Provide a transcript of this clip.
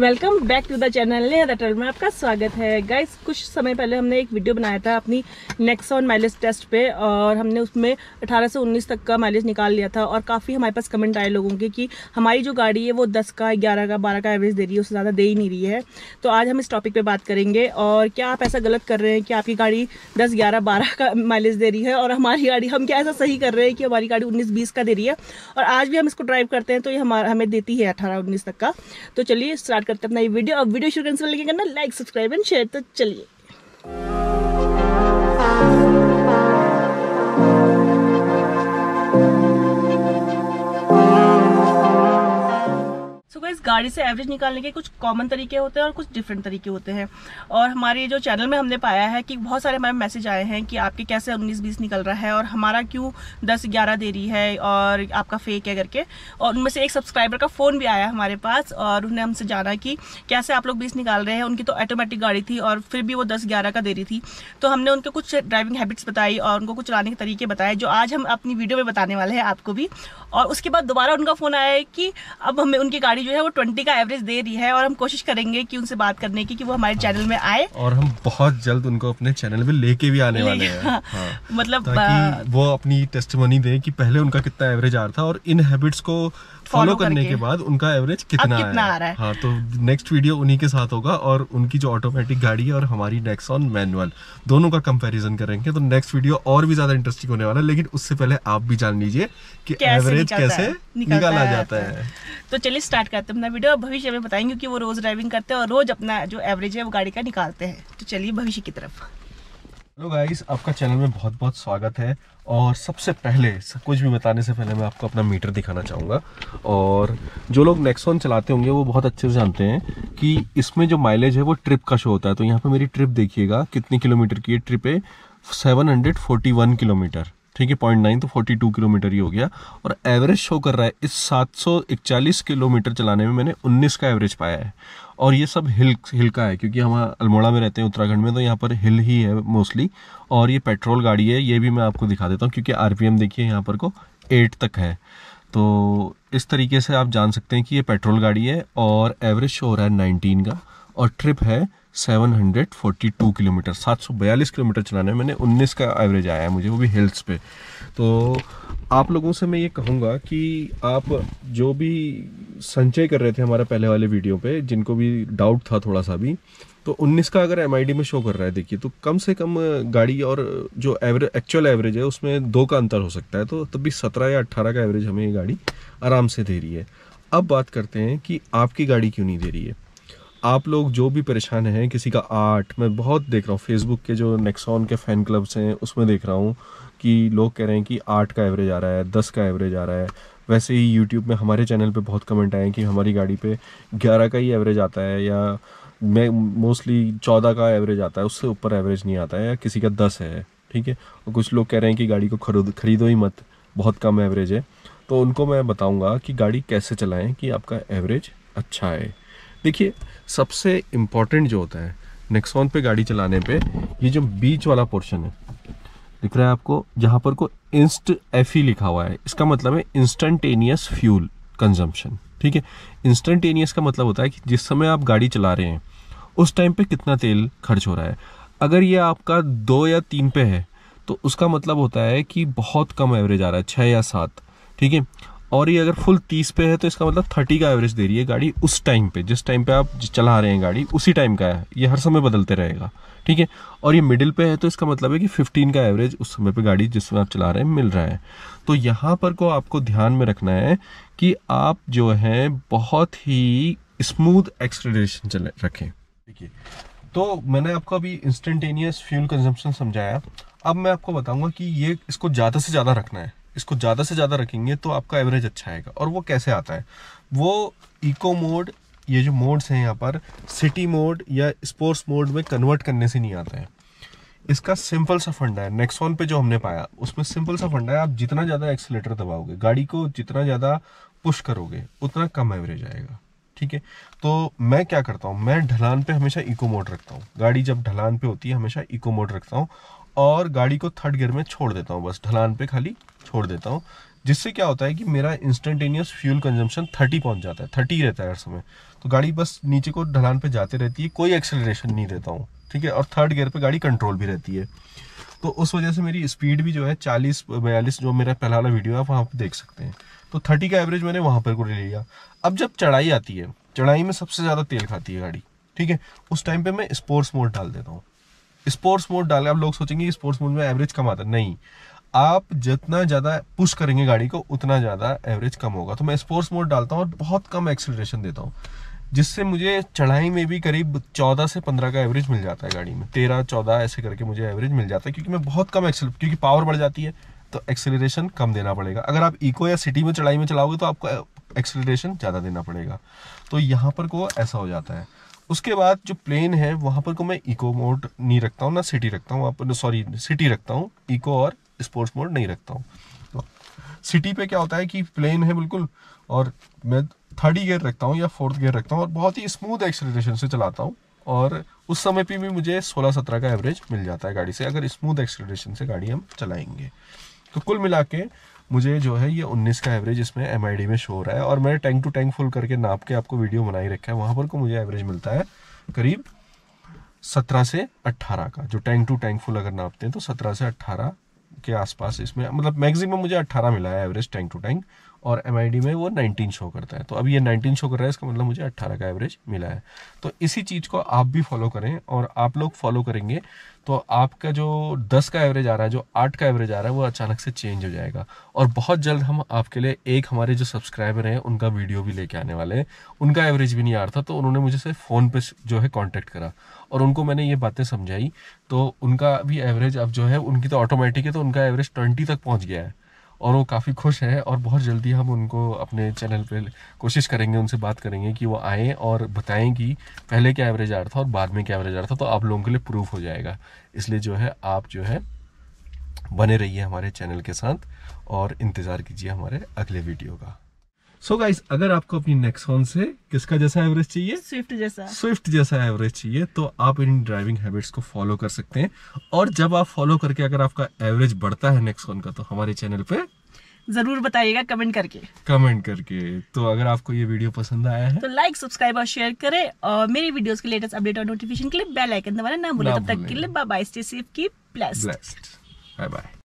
Welcome back to the channel ने अटल में आपका स्वागत है गाइस कुछ समय पहले हमने एक वीडियो बनाया था अपनी नेक्सॉन माइलेज टेस्ट पे और हमने उसमें 18 से 19 तक का माइलेज निकाल लिया था और काफ़ी हमारे पास कमेंट आए लोगों के कि हमारी जो गाड़ी है वो 10 का 11 का 12 का एवरेज दे रही है उससे ज़्यादा दे ही नहीं रही है तो आज हम इस टॉपिक पर बात करेंगे और क्या आप ऐसा गलत कर रहे हैं कि आपकी गाड़ी दस ग्यारह बारह का माइलेज दे रही है और हमारी गाड़ी हम क्या ऐसा सही कर रहे हैं कि हमारी गाड़ी उन्नीस बीस का दे रही है और आज भी हम इसको ड्राइव करते हैं तो ये हमारा हमें देती है अठारह उन्नीस तक का तो चलिए स्टार्ट करते हैं अपना ये वीडियो अब वीडियो शुरू करने से पहले करना लाइक सब्सक्राइब एंड शेयर तो चलिए गाड़ी से एवरेज निकालने के कुछ कॉमन तरीके होते हैं और कुछ डिफरेंट तरीके होते हैं और हमारे जो चैनल में हमने पाया है कि बहुत सारे हमारे मैसेज आए हैं कि आपके कैसे उन्नीस बीस निकल रहा है और हमारा क्यों दस ग्यारह दे रही है और आपका फेक है करके और उनमें से एक सब्सक्राइबर का फ़ोन भी आया हमारे पास और उन्होंने हमसे जाना कि कैसे आप लोग बीस निकाल रहे हैं उनकी तो ऑटोमेटिक गाड़ी थी और फिर भी वो दस ग्यारह का दे रही थी तो हमने उनके कुछ ड्राइविंग हैबिट्स बताई और उनको कुछ चलाने के तरीके बताए जो आज हम अपनी वीडियो में बताने वाले हैं आपको भी और उसके बाद दोबारा उनका फ़ोन आया है कि अब हमें उनकी गाड़ी जो है वो ट्वेंटी का एवरेज दे रही है और हम कोशिश करेंगे कि उनसे बात करने की कि वो हमारे चैनल में आए और हम बहुत जल्द उनको अपने चैनल में लेके भी आने वाले हैं हाँ, हाँ। मतलब वो अपनी टेस्टमनी दें कि पहले उनका कितना एवरेज आ रहा था और इन हैबिट्स को फॉलो करने के बाद उनका एवरेज कितना, कितना आ रहा है हाँ तो नेक्स्ट वीडियो उन्हीं के साथ होगा और उनकी जो ऑटोमेटिक गाड़ी है और हमारी नेक्सॉन मैनुअल दोनों का कंपैरिजन करेंगे तो नेक्स्ट वीडियो और भी ज्यादा इंटरेस्टिंग होने वाला है लेकिन उससे पहले आप भी जान लीजिए कि एवरेज कैसे निकाला जाता है तो चलिए स्टार्ट करते हैं अपना वीडियो और भविष्य में बताएंगे क्योंकि वो रोज़ ड्राइविंग करते हैं और रोज़ अपना जो एवरेज है वो गाड़ी का निकालते हैं तो चलिए भविष्य की तरफ हेलो गाइस आपका चैनल में बहुत बहुत स्वागत है और सबसे पहले सब कुछ भी बताने से पहले मैं आपको अपना मीटर दिखाना चाहूँगा और जो लोग नेक्सॉन चलाते होंगे वो बहुत अच्छे से जानते हैं कि इसमें जो माइलेज है वो ट्रिप का शो होता है तो यहाँ पर मेरी ट्रिप देखिएगा कितनी किलोमीटर की है ट्रिप है सेवन किलोमीटर ठीक है पॉइंट नाइन तो फोर्टी टू किलोमीटर ही हो गया और एवरेज शो कर रहा है इस सात सौ इकचालीस किलोमीटर चलाने में मैंने उन्नीस का एवरेज पाया है और ये सब हिल हिल का है क्योंकि हम अल्मोड़ा में रहते हैं उत्तराखंड में तो यहाँ पर हिल ही है मोस्टली और ये पेट्रोल गाड़ी है ये भी मैं आपको दिखा देता हूँ क्योंकि आर देखिए यहाँ पर को एट तक है तो इस तरीके से आप जान सकते हैं कि ये पेट्रोल गाड़ी है और एवरेज शो हो रहा है नाइनटीन का और ट्रिप है 742 किलोमीटर 742 किलोमीटर चलाने में मैंने 19 का एवरेज आया है मुझे वो भी हिल्स पे तो आप लोगों से मैं ये कहूँगा कि आप जो भी संचय कर रहे थे हमारे पहले वाले वीडियो पे जिनको भी डाउट था थोड़ा सा भी तो 19 का अगर एम में शो कर रहा है देखिए तो कम से कम गाड़ी और जो एवरेज एक्चुअल एवरेज है उसमें दो का अंतर हो सकता है तो तब भी सत्रह या अट्ठारह का एवरेज हमें ये गाड़ी आराम से दे रही है अब बात करते हैं कि आपकी गाड़ी क्यों नहीं दे रही है आप लोग जो भी परेशान हैं किसी का आर्ट मैं बहुत देख रहा हूँ फेसबुक के जो नेक्सॉन के फ़ैन क्लब्स हैं उसमें देख रहा हूँ कि लोग कह रहे हैं कि आठ का एवरेज आ रहा है दस का एवरेज आ रहा है वैसे ही यूट्यूब में हमारे चैनल पे बहुत कमेंट आए हैं कि हमारी गाड़ी पे ग्यारह का ही एवरेज आता है या मैं मोस्टली चौदह का एवरेज आता है उससे ऊपर एवरेज नहीं आता है या किसी का दस है ठीक है और कुछ लोग कह रहे हैं कि गाड़ी को खरीद खरीदो ही मत बहुत कम एवरेज है तो उनको मैं बताऊँगा कि गाड़ी कैसे चलाएँ कि आपका एवरेज अच्छा है देखिए सबसे इम्पॉर्टेंट जो होता है नेक्सॉन पे गाड़ी चलाने पे ये जो बीच वाला पोर्शन है दिख रहा है आपको जहाँ पर को इंस्ट एफ लिखा हुआ है इसका मतलब है इंस्टेंटेनियस फ्यूल कंजम्पशन ठीक है इंस्टेंटेनियस का मतलब होता है कि जिस समय आप गाड़ी चला रहे हैं उस टाइम पे कितना तेल खर्च हो रहा है अगर ये आपका दो या तीन पे है तो उसका मतलब होता है कि बहुत कम एवरेज आ रहा है छः या सात ठीक है और ये अगर फुल तीस पे है तो इसका मतलब थर्टी का एवरेज दे रही है गाड़ी उस टाइम पे जिस टाइम पे आप चला रहे हैं गाड़ी उसी टाइम का है ये हर समय बदलते रहेगा ठीक है और ये मिडिल पे है तो इसका मतलब है कि फिफ्टीन का एवरेज उस समय पे गाड़ी जिस समय आप चला रहे हैं मिल रहा है तो यहाँ पर को आपको ध्यान में रखना है कि आप जो है बहुत ही स्मूथ एक्सलेशन चले रखें ठीक है तो मैंने आपको अभी इंस्टेंटेनियस फ्यूल कंजम्पशन समझाया अब मैं आपको बताऊंगा कि ये इसको ज़्यादा से ज़्यादा रखना है इसको ज़्यादा से ज़्यादा रखेंगे तो आपका एवरेज अच्छा आएगा और वो कैसे आता है वो इको मोड ये जो मोड्स हैं यहाँ पर सिटी मोड या स्पोर्ट्स मोड में कन्वर्ट करने से नहीं आता है इसका सिंपल सा फंडा है नेक्सॉन पे जो हमने पाया उसमें सिंपल सा फंडा है आप जितना ज़्यादा एक्सीटर दबाओगे गाड़ी को जितना ज़्यादा पुश करोगे उतना कम एवरेज आएगा ठीक है तो मैं क्या करता हूँ मैं ढलान पे हमेशा इको मोड रखता हूँ गाड़ी जब ढलान पे होती है हमेशा इको मोड रखता हूँ और गाड़ी को थर्ड गियर में छोड़ देता हूँ बस ढलान पे खाली छोड़ देता हूँ जिससे क्या होता है कि मेरा इंस्टेंटेनियस फ्यूल कंजम्पशन थर्टी पहुँच जाता है थर्टी रहता है हर समय तो गाड़ी बस नीचे को ढलान पे जाते रहती है कोई एक्सेलरेशन नहीं देता हूँ ठीक है और थर्ड गियर पे गाड़ी कंट्रोल भी रहती है तो उस वजह से मेरी स्पीड भी जो है चालीस बयालीस जो मेरा पहला वाला वीडियो है वहाँ पर देख सकते हैं तो थर्टी का एवरेज मैंने वहाँ पर को ले लिया अब जब चढ़ाई आती है चढ़ाई में सबसे ज़्यादा तेल खाती है गाड़ी ठीक है उस टाइम पर मैं स्पोर्ट्स मोड डाल देता हूँ स्पोर्ट्स मोड डाले आप लोग सोचेंगे स्पोर्ट्स मोड में एवरेज कम आता नहीं आप जितना ज़्यादा पुश करेंगे गाड़ी को उतना ज़्यादा एवरेज कम होगा तो मैं स्पोर्ट्स मोड डालता हूँ और बहुत कम एक्सिलेशन देता हूँ जिससे मुझे चढ़ाई में भी करीब 14 से 15 का एवरेज मिल जाता है गाड़ी में 13 14 ऐसे करके मुझे एवरेज मिल जाता है क्योंकि मैं बहुत कम एक्सेल क्योंकि पावर बढ़ जाती है तो एक्सेलरेशन कम देना पड़ेगा अगर आप इको या सिटी में चढ़ाई में चलाओगे तो आपको एक्सेलरेशन ज़्यादा देना पड़ेगा तो यहाँ पर को ऐसा हो जाता है उसके बाद जो प्लेन है वहाँ पर को मैं इको मोड नहीं रखता हूँ ना सिटी रखता हूँ वहाँ पर सॉरी सिटी रखता हूँ इको और स्पोर्ट्स मोड नहीं रखता हूँ तो, सिटी पे क्या होता है कि प्लेन है बिल्कुल और मैं थर्ड गियर रखता हूँ या फोर्थ गियर रखता हूँ और बहुत ही स्मूथ एक्सलेशन से चलाता हूँ और उस समय पर भी मुझे सोलह सत्रह का एवरेज मिल जाता है गाड़ी से अगर स्मूथ एक्सलेशन से गाड़ी हम चलाएंगे तो कुल मिला के मुझे जो है ये 19 का एवरेज इसमें एम में शो हो रहा है और मैंने टैंक टू टैंक फुल करके नाप के आपको वीडियो बनाई रखा है वहाँ पर को मुझे एवरेज मिलता है करीब सत्रह से अट्ठारह का जो टैंक टू टैंक फुल अगर नापते हैं तो सत्रह से अट्ठारह के आसपास इसमें मतलब मैक्सिमम मुझे 18 मिला है एवरेज टैंक टू टैंक और एम में वो 19 शो करता है तो अभी ये 19 शो कर रहा है इसका मतलब मुझे 18 का एवरेज मिला है तो इसी चीज़ को आप भी फॉलो करें और आप लोग फॉलो करेंगे तो आपका जो 10 का एवरेज आ रहा है जो 8 का एवरेज आ रहा है वो अचानक से चेंज हो जाएगा और बहुत जल्द हम आपके लिए एक हमारे जो सब्सक्राइबर हैं उनका वीडियो भी लेके आने वाले हैं उनका एवरेज भी नहीं आ रहा था तो उन्होंने मुझे से फ़ोन पर जो है कॉन्टैक्ट करा और उनको मैंने ये बातें समझाई तो उनका भी एवरेज अब जो है उनकी तो ऑटोमेटिक है तो उनका एवरेज ट्वेंटी तक पहुँच गया है और वो काफ़ी खुश हैं और बहुत जल्दी हम उनको अपने चैनल पे कोशिश करेंगे उनसे बात करेंगे कि वो आएँ और बताएं कि पहले क्या एवरेज आ रहा था और बाद में क्या एवरेज आ रहा था तो आप लोगों के लिए प्रूफ हो जाएगा इसलिए जो है आप जो है बने रहिए हमारे चैनल के साथ और इंतज़ार कीजिए हमारे अगले वीडियो का सो so गाइस अगर आपको अपनी नेक्सॉन से किसका जैसा एवरेज चाहिए स्विफ्ट जैसा स्विफ्ट जैसा एवरेज चाहिए तो आप इन ड्राइविंग हैबिट्स को फॉलो कर सकते हैं और जब आप फॉलो करके अगर आपका एवरेज बढ़ता है नेक्सॉन का तो हमारे चैनल पे जरूर बताइएगा कमेंट करके कमेंट करके तो अगर आपको ये वीडियो पसंद आया है तो लाइक सब्सक्राइब और शेयर करें और मेरी वीडियोस के लेटेस्ट अपडेट और नोटिफिकेशन के लिए बेल आइकन दबाना ना भूलें तब तक के लिए बाय बाय स्टे सेफ की ब्लेस्ड बाय बाय